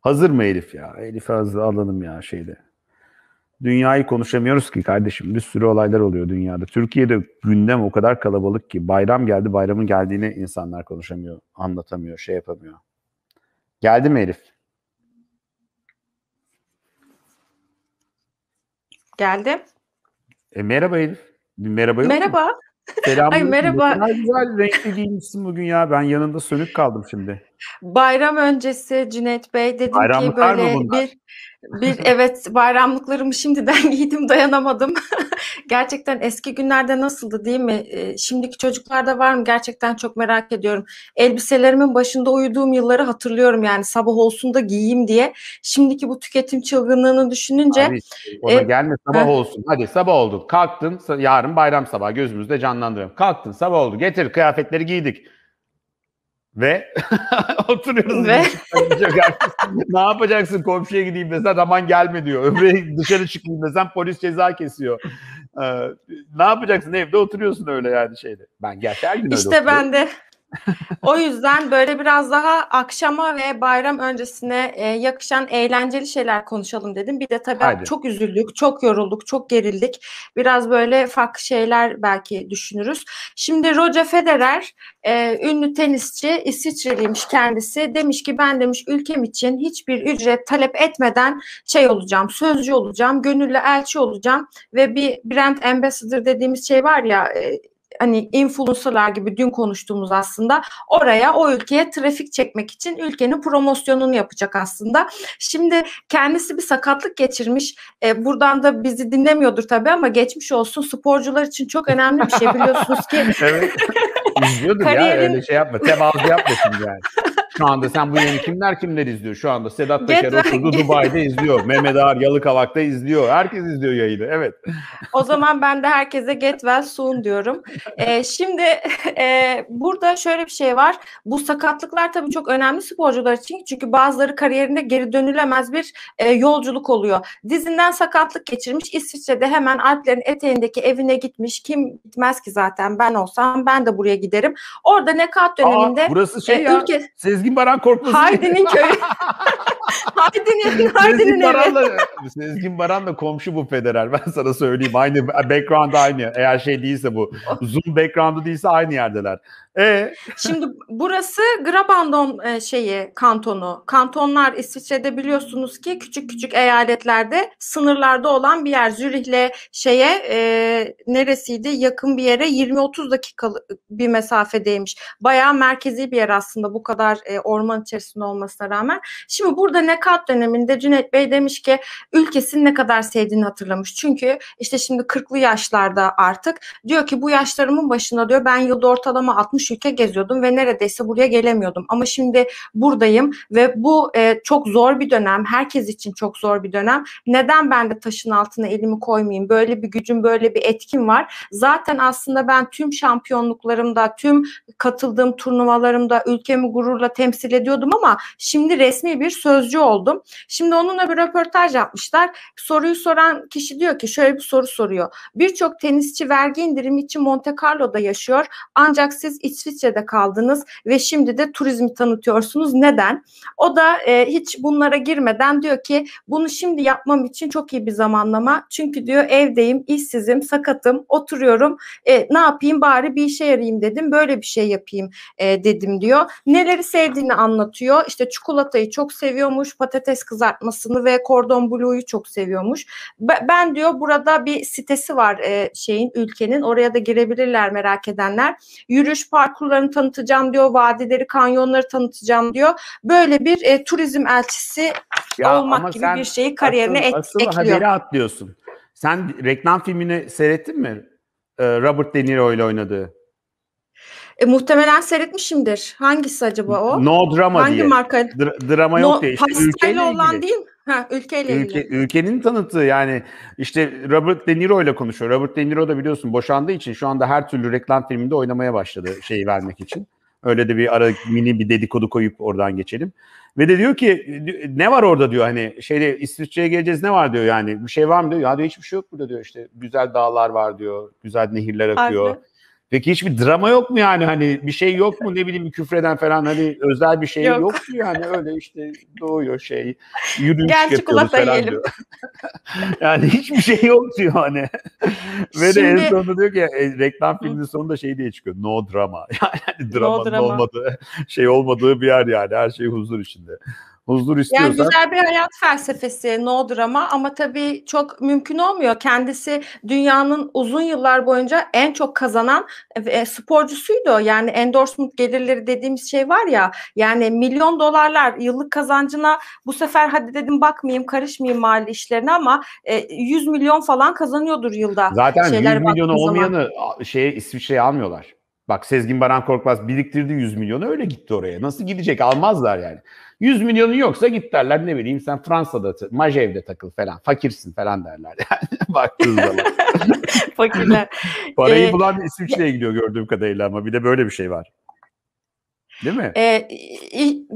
Hazır mı Elif ya? Elif hazır alalım ya şeyde. Dünyayı konuşamıyoruz ki kardeşim. Bir sürü olaylar oluyor dünyada. Türkiye'de gündem o kadar kalabalık ki bayram geldi, bayramın geldiğini insanlar konuşamıyor, anlatamıyor, şey yapamıyor. Geldi mi Elif? Geldim. E, merhaba Elif. merhaba yok Merhaba. Mu? Selam. Ay merhaba. Güzel, güzel renkli giymişsin bugün ya. Ben yanında sönük kaldım şimdi. Bayram öncesi Cüneyt Bey dedim ki böyle bir bir evet bayramlıklarımı şimdiden giydim dayanamadım. Gerçekten eski günlerde nasıldı değil mi? Ee, şimdiki çocuklarda var mı? Gerçekten çok merak ediyorum. Elbiselerimin başında uyuduğum yılları hatırlıyorum yani sabah olsun da giyeyim diye. Şimdiki bu tüketim çılgınlığını düşününce. Abi, ona e, gelme sabah olsun. Hadi sabah oldu. Kalktın yarın bayram sabahı gözümüzde canlandırıyorum. Kalktın sabah oldu. Getir kıyafetleri giydik. Ve oturuyoruz. Ve? ne yapacaksın komşuya gideyim desen aman gelme diyor. Öbürü dışarı çıkayım desen polis ceza kesiyor. Ee, ne yapacaksın evde oturuyorsun öyle yani şeyde. Ben gerçi her gün öyle İşte ben de o yüzden böyle biraz daha akşama ve bayram öncesine e, yakışan eğlenceli şeyler konuşalım dedim. Bir de tabii Hadi. çok üzüldük, çok yorulduk, çok gerildik. Biraz böyle farklı şeyler belki düşünürüz. Şimdi Roger Federer, e, ünlü tenisçi, İsviçreliymiş kendisi. Demiş ki ben demiş ülkem için hiçbir ücret talep etmeden şey olacağım, sözcü olacağım, gönüllü elçi olacağım ve bir brand ambassador dediğimiz şey var ya e, hani influencerlar gibi dün konuştuğumuz aslında oraya o ülkeye trafik çekmek için ülkenin promosyonunu yapacak aslında. Şimdi kendisi bir sakatlık geçirmiş. E, buradan da bizi dinlemiyordur tabii ama geçmiş olsun. Sporcular için çok önemli bir şey biliyorsunuz ki. evet. İzliyordur Kariyerin... ya öyle şey yapma. Tevazu yapmasın yani. Şu anda sen bu yeni kimler kimler izliyor? Şu anda Sedat Peker oturdu Dubai'de izliyor. Mehmet Ağar Yalıkavak'ta izliyor. Herkes izliyor yayını. Evet. O zaman ben de herkese get well soon diyorum. Ee, şimdi e, burada şöyle bir şey var. Bu sakatlıklar tabii çok önemli sporcular için. Çünkü bazıları kariyerinde geri dönülemez bir e, yolculuk oluyor. Dizinden sakatlık geçirmiş. İsviçre'de hemen Alplerin eteğindeki evine gitmiş. Kim gitmez ki zaten ben olsam ben de buraya giderim. Orada nekat döneminde. Aa, burası şey e, ya. Ülke... Sezgi Sezgin Baran Korkmaz'ın Hardin'in köyü. Hardin'in, Hardin'in evi. Sezgin Baran'la komşu bu Federer. Ben sana söyleyeyim. Aynı background aynı. Eğer şey değilse bu. Zoom background'u değilse aynı yerdeler. Ee? Şimdi burası Grabandon e, şeyi kantonu. Kantonlar İsviçre'de biliyorsunuz ki küçük küçük eyaletlerde sınırlarda olan bir yer. Zürih'le şeye e, neresiydi? Yakın bir yere 20-30 dakikalık bir mesafedeymiş. Bayağı merkezi bir yer aslında bu kadar e, orman içerisinde olmasına rağmen. Şimdi burada nekat döneminde Cüneyt Bey demiş ki ülkesini ne kadar sevdiğini hatırlamış. Çünkü işte şimdi kırklı yaşlarda artık diyor ki bu yaşlarımın başında diyor ben yılda ortalama 60 ülke geziyordum ve neredeyse buraya gelemiyordum. Ama şimdi buradayım ve bu e, çok zor bir dönem. Herkes için çok zor bir dönem. Neden ben de taşın altına elimi koymayayım? Böyle bir gücüm, böyle bir etkim var. Zaten aslında ben tüm şampiyonluklarımda, tüm katıldığım turnuvalarımda ülkemi gururla temsil ediyordum ama şimdi resmi bir sözcü oldum. Şimdi onunla bir röportaj yapmışlar. Soruyu soran kişi diyor ki şöyle bir soru soruyor. Birçok tenisçi vergi indirimi için Monte Carlo'da yaşıyor. Ancak siz İsviçre'de kaldınız ve şimdi de turizmi tanıtıyorsunuz. Neden? O da e, hiç bunlara girmeden diyor ki bunu şimdi yapmam için çok iyi bir zamanlama. Çünkü diyor evdeyim, işsizim, sakatım, oturuyorum. E, ne yapayım bari bir işe yarayayım dedim. Böyle bir şey yapayım e, dedim diyor. Neleri sev sevdiğini anlatıyor. İşte çikolatayı çok seviyormuş, patates kızartmasını ve kordon blu'yu çok seviyormuş. Ben diyor burada bir sitesi var e, şeyin ülkenin. Oraya da girebilirler merak edenler. Yürüyüş parkurlarını tanıtacağım diyor. Vadileri, kanyonları tanıtacağım diyor. Böyle bir e, turizm elçisi ya olmak gibi bir şeyi kariyerine asıl, et, asıl haberi atlıyorsun. Sen reklam filmini seyrettin mi? E, Robert De Niro ile oynadığı. E, muhtemelen seyretmişimdir. Hangisi acaba o? No drama Hangi diye. marka? Dra- drama no, yok diye. İşte ülkeyle olan ilgili. değil mi? Ha, ülkeyle Ülke, ilgili. Ülkenin tanıtı yani işte Robert De Niro ile konuşuyor. Robert De Niro da biliyorsun boşandığı için şu anda her türlü reklam filminde oynamaya başladı şeyi vermek için. Öyle de bir ara mini bir dedikodu koyup oradan geçelim. Ve de diyor ki ne var orada diyor hani şeyde İsviçre'ye geleceğiz ne var diyor yani bir şey var mı diyor. Ya diyor hiçbir şey yok burada diyor işte güzel dağlar var diyor. Güzel nehirler akıyor. Harbi. Peki hiçbir drama yok mu yani hani bir şey yok mu ne bileyim küfreden falan hani özel bir şey yok, yok mu yani öyle işte doğuyor şey yürüyüş Gel yapıyoruz falan yiyelim. diyor. yani hiçbir şey yok diyor hani. Ve Şimdi... de en sonunda diyor ki e, reklam filminin sonunda şey diye çıkıyor no drama. Yani dramanın no drama. olmadığı şey olmadığı bir yer yani her şey huzur içinde huzur istiyorsak. Yani güzel bir hayat felsefesi no drama ama tabii çok mümkün olmuyor. Kendisi dünyanın uzun yıllar boyunca en çok kazanan e, e, sporcusuydu. Yani endorsement gelirleri dediğimiz şey var ya yani milyon dolarlar yıllık kazancına bu sefer hadi dedim bakmayayım karışmayayım mali işlerine ama e, 100 milyon falan kazanıyordur yılda. Zaten 100 milyonu olmayanı zaman. şey İsviçre'ye almıyorlar. Bak Sezgin Baran Korkmaz biriktirdi 100 milyonu öyle gitti oraya. Nasıl gidecek? Almazlar yani. 100 milyonu yoksa git derler ne bileyim sen Fransa'da Majev'de takıl falan fakirsin falan derler yani baktığın zaman. Fakirler. Parayı ee, bulan İsviçre'ye gidiyor gördüğüm kadarıyla ama bir de böyle bir şey var. Değil mi? Ee,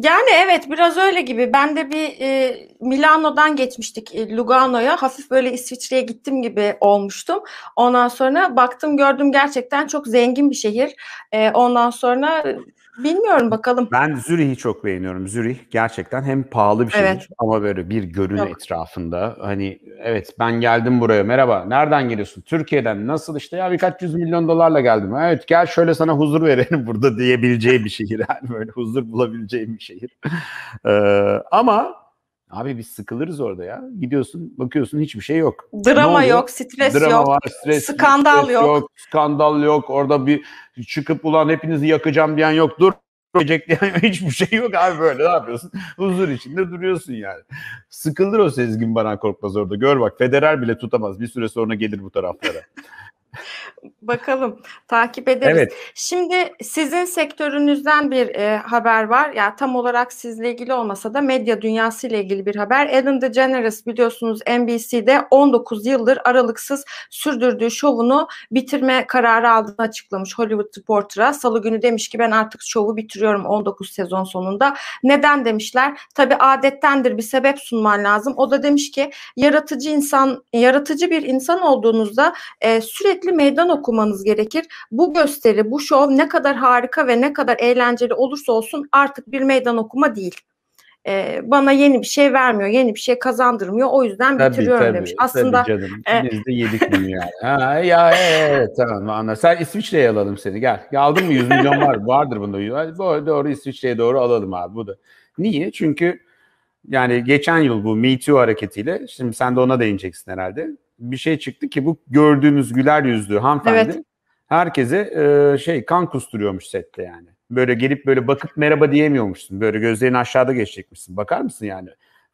yani evet biraz öyle gibi. Ben de bir e, Milano'dan geçmiştik e, Lugano'ya. Hafif böyle İsviçre'ye gittim gibi olmuştum. Ondan sonra baktım gördüm gerçekten çok zengin bir şehir. E, ondan sonra Bilmiyorum bakalım. Ben Zürih'i çok beğeniyorum. Zürih gerçekten hem pahalı bir şeydir evet. ama böyle bir görün Yok. etrafında. Hani evet ben geldim buraya merhaba nereden geliyorsun? Türkiye'den nasıl işte ya birkaç yüz milyon dolarla geldim. Evet gel şöyle sana huzur verelim burada diyebileceği bir şehir. Yani böyle huzur bulabileceğim bir şehir. ee, ama Abi biz sıkılırız orada ya. Gidiyorsun bakıyorsun hiçbir şey yok. Drama yok, stres Drama yok. Var, stres, skandal stres yok. yok. Skandal yok. Orada bir çıkıp ulan hepinizi yakacağım diyen yok. Dur gelecek diyen hiçbir şey yok abi böyle ne yapıyorsun? Huzur içinde duruyorsun yani. Sıkılır o Sezgin Baran Korkmaz orada. Gör bak Federer bile tutamaz. Bir süre sonra gelir bu taraflara. Bakalım takip ederiz. Evet. Şimdi sizin sektörünüzden bir e, haber var. Ya yani tam olarak sizle ilgili olmasa da medya dünyası ile ilgili bir haber. Ellen DeGeneres biliyorsunuz NBC'de 19 yıldır aralıksız sürdürdüğü şovunu bitirme kararı aldığını açıklamış Hollywood Reporter'a. Salı günü demiş ki ben artık şovu bitiriyorum 19 sezon sonunda. Neden demişler? tabi adettendir bir sebep sunman lazım. O da demiş ki yaratıcı insan yaratıcı bir insan olduğunuzda e, sürekli meydan okumanız gerekir. Bu gösteri, bu şov ne kadar harika ve ne kadar eğlenceli olursa olsun artık bir meydan okuma değil. Ee, bana yeni bir şey vermiyor, yeni bir şey kazandırmıyor. O yüzden tabii, bitiriyorum tabii, demiş. Aslında tabii canım. E... Biz de yedik bunu yani. ha, ya evet tamam anla. Sen İsviçre'ye alalım seni gel. Ya aldın mı 100 milyon var vardır bunda. Doğru, doğru İsviçre'ye doğru alalım abi bu da. Niye? Çünkü yani geçen yıl bu Me Too hareketiyle şimdi sen de ona değineceksin herhalde bir şey çıktı ki bu gördüğünüz güler yüzlü hanımefendi evet. herkese e, şey kan kusturuyormuş sette yani. Böyle gelip böyle bakıp merhaba diyemiyormuşsun. Böyle gözlerin aşağıda geçecekmişsin. Bakar mısın yani?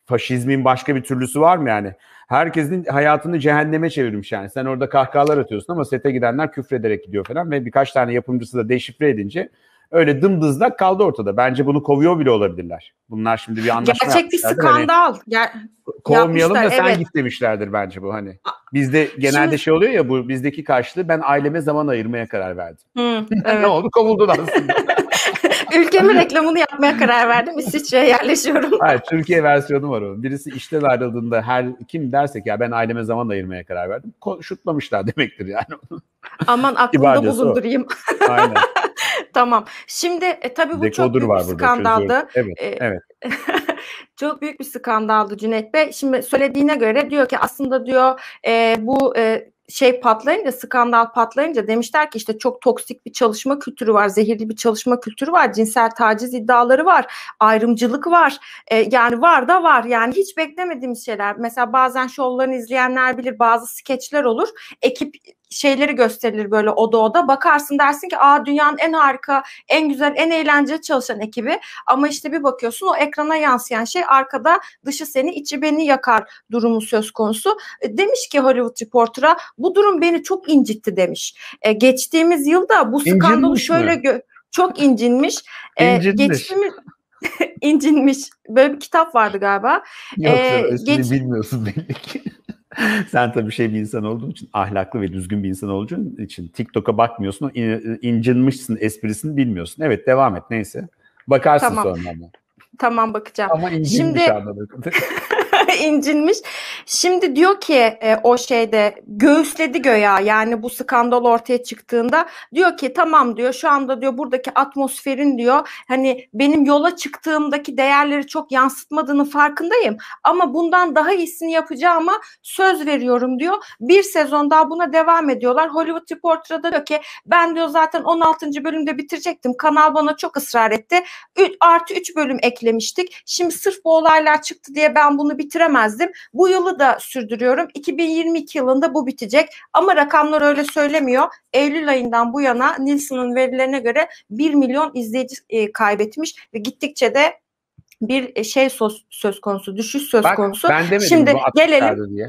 Faşizmin başka bir türlüsü var mı yani? Herkesin hayatını cehenneme çevirmiş yani. Sen orada kahkahalar atıyorsun ama sete gidenler küfrederek gidiyor falan ve birkaç tane yapımcısı da deşifre edince öyle dımdızlak kaldı ortada. Bence bunu kovuyor bile olabilirler. Bunlar şimdi bir anlaşma Gerçek bir hani skandal. Hani, kovmayalım da sen evet. git demişlerdir bence bu hani. Bizde genelde şimdi, şey oluyor ya bu bizdeki karşılığı ben aileme zaman ayırmaya karar verdim. Hı, hani evet. ne oldu? Kovuldun aslında. Ülkemin reklamını yapmaya karar verdim. İsviçre'ye yerleşiyorum. Hayır, Türkiye versiyonu var onun. Birisi işten ayrıldığında her kim dersek ya ben aileme zaman ayırmaya karar verdim. Ko- şutlamışlar demektir yani. Aman aklımda bulundurayım. Aynen. Tamam. Şimdi e, tabii bu Dekodur çok büyük bir skandaldı. Çözüyorum. Evet, e, evet. çok büyük bir skandaldı Cüneyt Bey. Şimdi söylediğine göre diyor ki aslında diyor e, bu e, şey patlayınca skandal patlayınca demişler ki işte çok toksik bir çalışma kültürü var, zehirli bir çalışma kültürü var, cinsel taciz iddiaları var, ayrımcılık var. E, yani var da var. Yani hiç beklemediğim şeyler. Mesela bazen şovlarını izleyenler bilir bazı skeçler olur. Ekip şeyleri gösterilir böyle oda oda. Bakarsın dersin ki aa dünyanın en harika, en güzel, en eğlenceli çalışan ekibi. Ama işte bir bakıyorsun o ekrana yansıyan şey arkada dışı seni içi beni yakar durumu söz konusu. E, demiş ki Hollywood Reporter'a bu durum beni çok incitti demiş. E, geçtiğimiz yılda bu skandalı şöyle gö- çok incinmiş. E, İncinmiş. geçtiğimiz incinmiş. Böyle bir kitap vardı galiba. Yok, ee, geç... bilmiyorsun belli ki. Sen tabii şey bir insan olduğun için, ahlaklı ve düzgün bir insan olduğun için TikTok'a bakmıyorsun, in, incinmişsin, esprisini bilmiyorsun. Evet devam et neyse. Bakarsın tamam. sonra ama. Tamam bakacağım. Ama incinmiş Şimdi... anladık. incinmiş. Şimdi diyor ki e, o şeyde göğüsledi göya yani bu skandal ortaya çıktığında diyor ki tamam diyor şu anda diyor buradaki atmosferin diyor hani benim yola çıktığımdaki değerleri çok yansıtmadığını farkındayım ama bundan daha iyisini yapacağıma söz veriyorum diyor. Bir sezon daha buna devam ediyorlar. Hollywood Reporter'a diyor ki ben diyor zaten 16. bölümde bitirecektim. Kanal bana çok ısrar etti. Ü, artı 3 bölüm eklemiştik. Şimdi sırf bu olaylar çıktı diye ben bunu bitir sürdüremezdim. Bu yılı da sürdürüyorum. 2022 yılında bu bitecek ama rakamlar öyle söylemiyor. Eylül ayından bu yana Nielsen'ın verilerine göre 1 milyon izleyici e, kaybetmiş ve gittikçe de bir e, şey söz, söz konusu, düşüş söz Bak, konusu. Ben demedim Şimdi bu gelelim. Diye.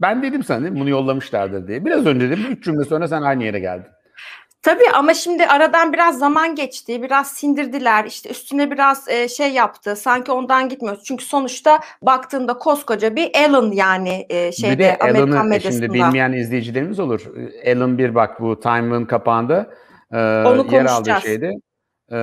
Ben dedim sana değil mi? bunu yollamışlardır diye. Biraz önce dedim. Üç cümle sonra sen aynı yere geldin. Tabii ama şimdi aradan biraz zaman geçti, biraz sindirdiler, işte üstüne biraz e, şey yaptı, sanki ondan gitmiyoruz. Çünkü sonuçta baktığında koskoca bir Alan yani e, şeyde bir de Amerikan e, medyasında. Şimdi bilmeyen izleyicilerimiz olur. E, Alan bir bak bu Time'ın kapağında e, Onu yer aldığı şeydi. E,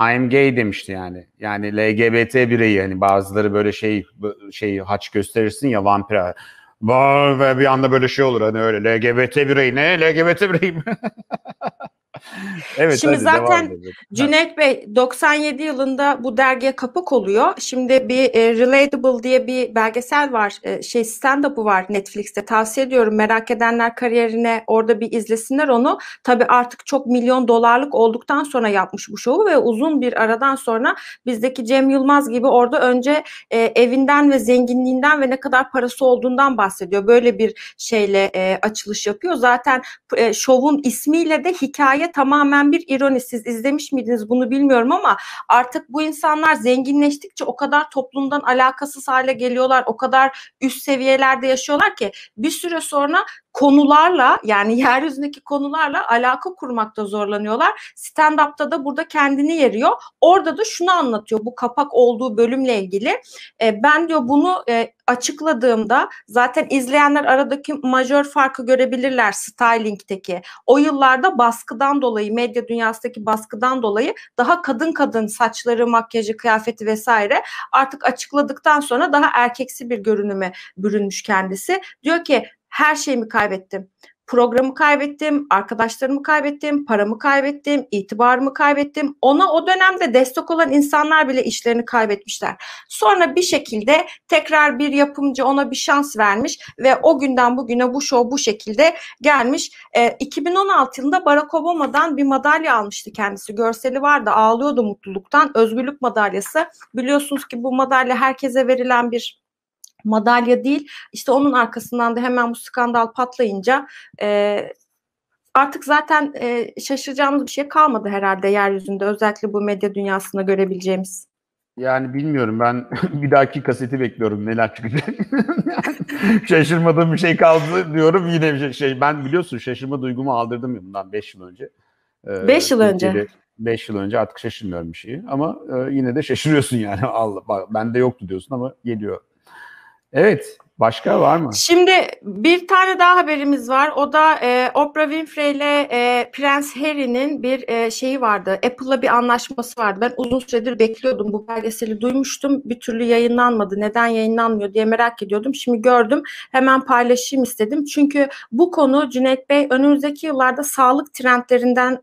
I'm gay demişti yani. Yani LGBT bireyi hani bazıları böyle şey şey haç gösterirsin ya vampira Var ve bir anda böyle şey olur hani öyle LGBT birey ne LGBT bireyim. evet, Şimdi zaten Cüneyt Bey 97 yılında bu dergiye kapak oluyor. Şimdi bir e, Relatable diye bir belgesel var. E, şey stand-up'u var Netflix'te. Tavsiye ediyorum. Merak edenler kariyerine orada bir izlesinler onu. Tabii artık çok milyon dolarlık olduktan sonra yapmış bu şovu ve uzun bir aradan sonra bizdeki Cem Yılmaz gibi orada önce e, evinden ve zenginliğinden ve ne kadar parası olduğundan bahsediyor. Böyle bir şeyle e, açılış yapıyor. Zaten e, şovun ismiyle de hikaye tamamen bir ironi. Siz izlemiş miydiniz bunu bilmiyorum ama artık bu insanlar zenginleştikçe o kadar toplumdan alakasız hale geliyorlar. O kadar üst seviyelerde yaşıyorlar ki bir süre sonra konularla yani yeryüzündeki konularla alaka kurmakta zorlanıyorlar. Stand-up'ta da burada kendini yeriyor. Orada da şunu anlatıyor bu kapak olduğu bölümle ilgili. E, ben diyor bunu e, açıkladığımda zaten izleyenler aradaki majör farkı görebilirler styling'teki. O yıllarda baskıdan dolayı, medya dünyasındaki baskıdan dolayı daha kadın kadın saçları, makyajı, kıyafeti vesaire artık açıkladıktan sonra daha erkeksi bir görünüme bürünmüş kendisi. Diyor ki her şeyimi kaybettim. Programı kaybettim, arkadaşlarımı kaybettim, paramı kaybettim, itibarımı kaybettim. Ona o dönemde destek olan insanlar bile işlerini kaybetmişler. Sonra bir şekilde tekrar bir yapımcı ona bir şans vermiş ve o günden bugüne bu show bu şekilde gelmiş. E, 2016 yılında Barack Obama'dan bir madalya almıştı kendisi. Görseli vardı, ağlıyordu mutluluktan. Özgürlük madalyası. Biliyorsunuz ki bu madalya herkese verilen bir madalya değil. İşte onun arkasından da hemen bu skandal patlayınca e, artık zaten e, şaşıracağımız bir şey kalmadı herhalde yeryüzünde özellikle bu medya dünyasında görebileceğimiz. Yani bilmiyorum ben bir dahaki kaseti bekliyorum neler çıkacak. Şaşırmadığım bir şey kaldı diyorum yine bir şey. şey ben biliyorsun şaşırma duygumu aldırdım bundan 5 yıl önce. 5 ee, yıl önce. 5 yıl önce artık şaşırmıyorum bir şeyi ama e, yine de şaşırıyorsun yani Allah bak bende yoktu diyorsun ama geliyor Evet. Başka var mı? Şimdi bir tane daha haberimiz var. O da e, Oprah Winfrey ile e, Prens Harry'nin bir e, şeyi vardı. Apple'la bir anlaşması vardı. Ben uzun süredir bekliyordum. Bu belgeseli duymuştum. Bir türlü yayınlanmadı. Neden yayınlanmıyor diye merak ediyordum. Şimdi gördüm. Hemen paylaşayım istedim. Çünkü bu konu Cüneyt Bey önümüzdeki yıllarda sağlık trendlerinden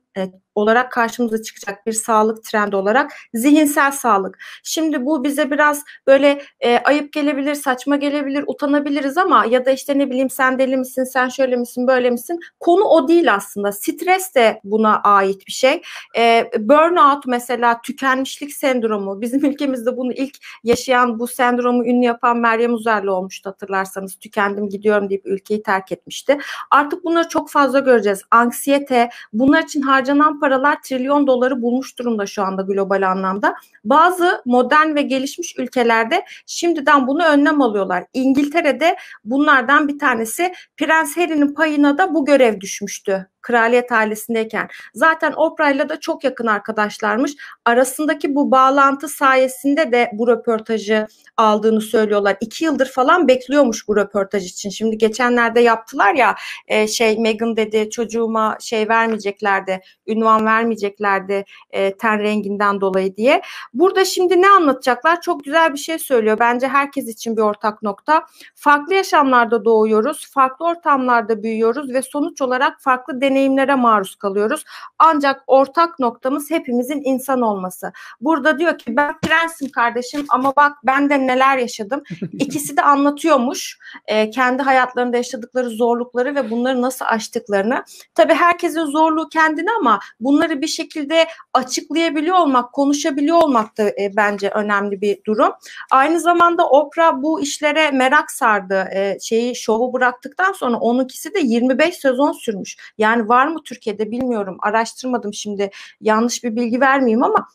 olarak karşımıza çıkacak bir sağlık trendi olarak zihinsel sağlık. Şimdi bu bize biraz böyle e, ayıp gelebilir, saçma gelebilir, utanabiliriz ama ya da işte ne bileyim sen deli misin, sen şöyle misin, böyle misin? Konu o değil aslında. Stres de buna ait bir şey. E, burnout mesela tükenmişlik sendromu. Bizim ülkemizde bunu ilk yaşayan bu sendromu ünlü yapan Meryem Uzerli olmuştu hatırlarsanız. Tükendim gidiyorum deyip ülkeyi terk etmişti. Artık bunları çok fazla göreceğiz. Anksiyete, bunlar için harcayacağımız harcanan paralar trilyon doları bulmuş durumda şu anda global anlamda. Bazı modern ve gelişmiş ülkelerde şimdiden bunu önlem alıyorlar. İngiltere'de bunlardan bir tanesi Prens Harry'nin payına da bu görev düşmüştü kraliyet ailesindeyken. Zaten Oprah'la da çok yakın arkadaşlarmış. Arasındaki bu bağlantı sayesinde de bu röportajı aldığını söylüyorlar. İki yıldır falan bekliyormuş bu röportaj için. Şimdi geçenlerde yaptılar ya e, şey Meghan dedi çocuğuma şey vermeyeceklerdi, ünvan vermeyeceklerdi e, ten renginden dolayı diye. Burada şimdi ne anlatacaklar? Çok güzel bir şey söylüyor. Bence herkes için bir ortak nokta. Farklı yaşamlarda doğuyoruz, farklı ortamlarda büyüyoruz ve sonuç olarak farklı deneyimler deneyimlere maruz kalıyoruz. Ancak ortak noktamız hepimizin insan olması. Burada diyor ki ben prensim kardeşim ama bak ben de neler yaşadım. İkisi de anlatıyormuş e, kendi hayatlarında yaşadıkları zorlukları ve bunları nasıl aştıklarını. Tabii herkesin zorluğu kendine ama bunları bir şekilde açıklayabiliyor olmak, konuşabiliyor olmak da e, bence önemli bir durum. Aynı zamanda Oprah bu işlere merak sardı. E, şeyi şovu bıraktıktan sonra onunkisi de 25 sezon sürmüş. Yani var mı Türkiye'de bilmiyorum. Araştırmadım şimdi yanlış bir bilgi vermeyeyim ama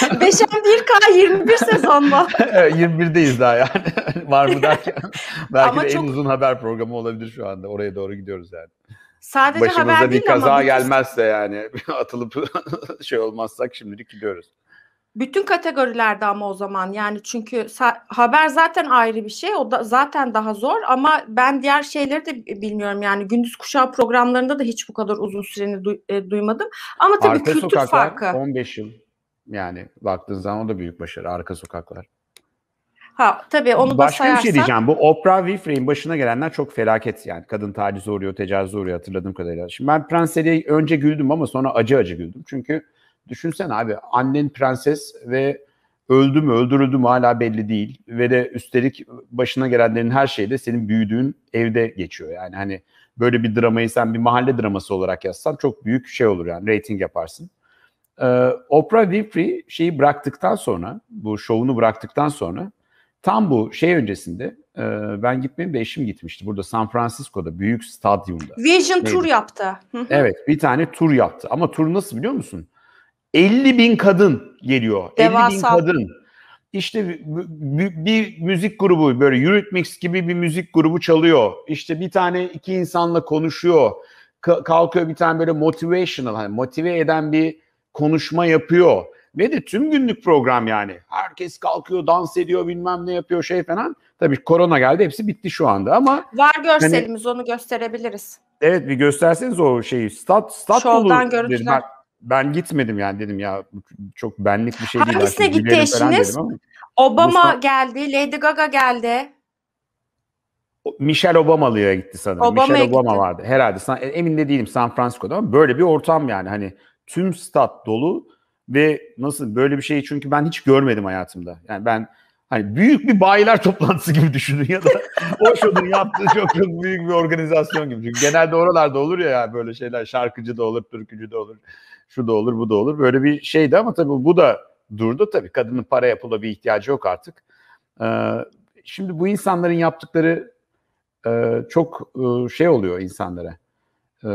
5M1K 21 sezonda. 21'deyiz daha yani. Var mı derken. Belki ama de çok... en uzun haber programı olabilir şu anda. Oraya doğru gidiyoruz yani. Sadece Başımıza haber bir değil kaza ama... gelmezse yani atılıp şey olmazsak şimdilik gidiyoruz. Bütün kategorilerde ama o zaman yani çünkü haber zaten ayrı bir şey o da zaten daha zor ama ben diğer şeyleri de bilmiyorum yani gündüz kuşağı programlarında da hiç bu kadar uzun süreni du- e, duymadım ama tabii Arka kültür sokaklar, farkı. 15 yıl yani baktığın zaman o da büyük başarı Arka Sokaklar. Ha tabii onu Başka da sayarsak. Başka bir şey diyeceğim bu Oprah Winfrey'in başına gelenler çok felaket yani kadın tacize uğruyor tecavüze uğruyor hatırladığım kadarıyla. Şimdi ben Prens önce güldüm ama sonra acı acı güldüm çünkü Düşünsen abi annen prenses ve öldü mü öldürüldü mü hala belli değil. Ve de üstelik başına gelenlerin her şeyi de senin büyüdüğün evde geçiyor. Yani hani böyle bir dramayı sen bir mahalle draması olarak yazsan çok büyük şey olur yani rating yaparsın. Ee, Oprah Winfrey şeyi bıraktıktan sonra bu şovunu bıraktıktan sonra tam bu şey öncesinde e, ben gitmeyeyim de eşim gitmişti. Burada San Francisco'da büyük stadyumda. Vision Neydi? tur yaptı. evet bir tane tur yaptı ama tur nasıl biliyor musun? 50 bin kadın geliyor. Devasa. 50 bin kadın. İşte bir, müzik grubu böyle Eurythmics gibi bir müzik grubu çalıyor. İşte bir tane iki insanla konuşuyor. Kalkıyor bir tane böyle motivational hani motive eden bir konuşma yapıyor. Ve de tüm günlük program yani. Herkes kalkıyor, dans ediyor, bilmem ne yapıyor şey falan. Tabii korona geldi hepsi bitti şu anda ama. Var hani görselimiz hani, onu gösterebiliriz. Evet bir gösterseniz o şeyi. Stat, stat Şovdan görüntüler. Ben, ben gitmedim yani dedim ya çok benlik bir şey değil. Hangisine gitti eşiniz? Obama Mustafa... geldi, Lady Gaga geldi. Michelle Obama'lıya gitti sanırım. Obama'ya Michelle Obama gitti. vardı herhalde. San, e, emin de değilim San Francisco'da ama böyle bir ortam yani hani tüm stat dolu ve nasıl böyle bir şeyi çünkü ben hiç görmedim hayatımda. Yani ben hani büyük bir bayiler toplantısı gibi düşünün ya da Osho'nun yaptığı çok çok büyük bir organizasyon gibi. Çünkü genelde oralarda olur ya böyle şeyler şarkıcı da olur, türkücü de olur, şu da olur, bu da olur. Böyle bir şeydi ama tabii bu da durdu tabii. Kadının para pula bir ihtiyacı yok artık. Ee, şimdi bu insanların yaptıkları e, çok e, şey oluyor insanlara. Ee,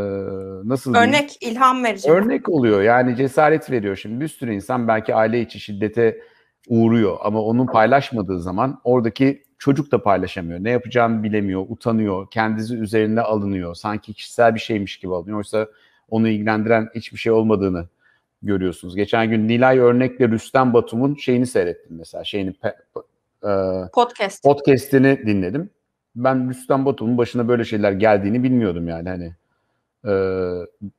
nasıl Örnek, diyeyim? ilham verici. Örnek oluyor yani cesaret veriyor. Şimdi bir sürü insan belki aile içi şiddete uğruyor ama onun paylaşmadığı zaman oradaki çocuk da paylaşamıyor. Ne yapacağını bilemiyor, utanıyor, kendisi üzerinde alınıyor. Sanki kişisel bir şeymiş gibi alınıyor. Oysa onu ilgilendiren hiçbir şey olmadığını görüyorsunuz. Geçen gün Nilay Örnek'le Rüstem Batum'un şeyini seyrettim mesela. Şeyini pe, e, podcast. Podcast'ini dinledim. Ben Rüstem Batum'un başına böyle şeyler geldiğini bilmiyordum yani hani. E,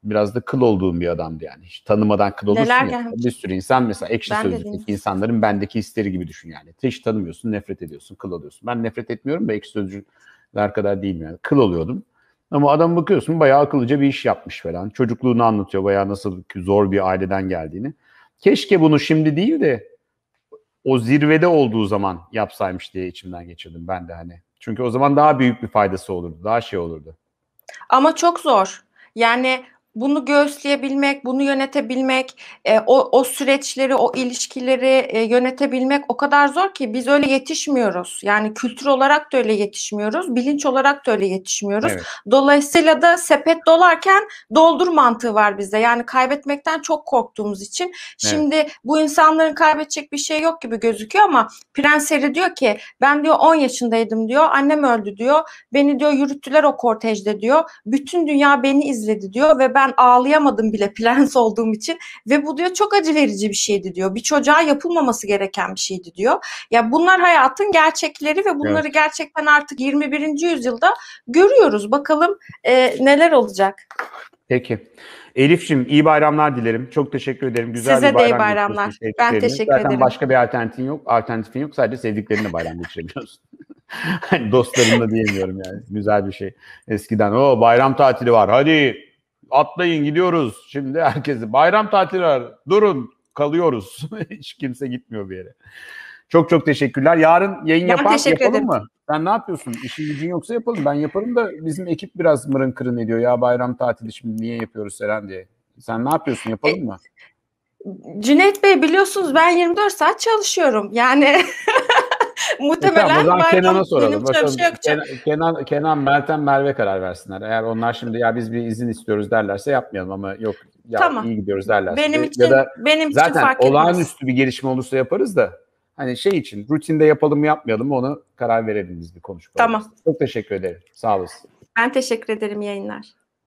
biraz da kıl olduğum bir adamdı yani. Hiç tanımadan kıl olursun Neler ya. Gelmiş? Bir sürü insan mesela ekşi ben sözlükteki insanların bendeki hisleri gibi düşün yani. Hiç tanımıyorsun, nefret ediyorsun, kıl oluyorsun. Ben nefret etmiyorum da ekşi sözcükler kadar değilim yani. Kıl oluyordum. Ama adam bakıyorsun bayağı akıllıca bir iş yapmış falan. Çocukluğunu anlatıyor bayağı nasıl zor bir aileden geldiğini. Keşke bunu şimdi değil de o zirvede olduğu zaman yapsaymış diye içimden geçirdim ben de hani. Çünkü o zaman daha büyük bir faydası olurdu, daha şey olurdu. Ama çok zor. Yani bunu göğüsleyebilmek, bunu yönetebilmek, e, o, o süreçleri, o ilişkileri e, yönetebilmek o kadar zor ki biz öyle yetişmiyoruz. Yani kültür olarak da öyle yetişmiyoruz, bilinç olarak da öyle yetişmiyoruz. Evet. Dolayısıyla da sepet dolarken doldur mantığı var bizde. Yani kaybetmekten çok korktuğumuz için. Şimdi evet. bu insanların kaybedecek bir şey yok gibi gözüküyor ama Prens diyor ki ben diyor 10 yaşındaydım diyor, annem öldü diyor, beni diyor yürüttüler o kortejde diyor, bütün dünya beni izledi diyor ve ben ben ağlayamadım bile prens olduğum için ve bu diyor çok acı verici bir şeydi diyor. Bir çocuğa yapılmaması gereken bir şeydi diyor. Ya bunlar hayatın gerçekleri ve bunları evet. gerçekten artık 21. yüzyılda görüyoruz. Bakalım e, neler olacak. Peki. Elif'ciğim iyi bayramlar dilerim. Çok teşekkür ederim. Güzel Size bir bayram de iyi bayramlar. Ben teşekkür Zaten ederim. Zaten başka bir alternatifin yok. Alternatifin yok. Sadece sevdiklerinle bayram geçirebiliyorsun. hani dostlarımla diyemiyorum yani. Güzel bir şey. Eskiden o bayram tatili var. Hadi atlayın gidiyoruz. Şimdi herkesi bayram tatili Durun kalıyoruz. Hiç kimse gitmiyor bir yere. Çok çok teşekkürler. Yarın yayın ben yapar, yapalım ederim. mı? Sen ne yapıyorsun? İşin gücün yoksa yapalım. Ben yaparım da bizim ekip biraz mırın kırın ediyor. Ya bayram tatili şimdi niye yapıyoruz Seren diye. Sen ne yapıyorsun? Yapalım mı? E, Cüneyt Bey biliyorsunuz ben 24 saat çalışıyorum. Yani Muhtemelen e tamam, Mertem Kenan'a soralım. Şey Bakalım, şey Kenan, Kenan, Kenan, Meltem, Merve karar versinler. Eğer onlar şimdi ya biz bir izin istiyoruz derlerse yapmayalım ama yok ya tamam. iyi gidiyoruz derlerse. Benim için, ya da benim için zaten fark olağanüstü etmez. bir gelişme olursa yaparız da hani şey için rutinde yapalım mı yapmayalım mı onu karar verelim biz bir konuşup. Tamam. Çok teşekkür ederim. Sağ olasın. Ben teşekkür ederim yayınlar.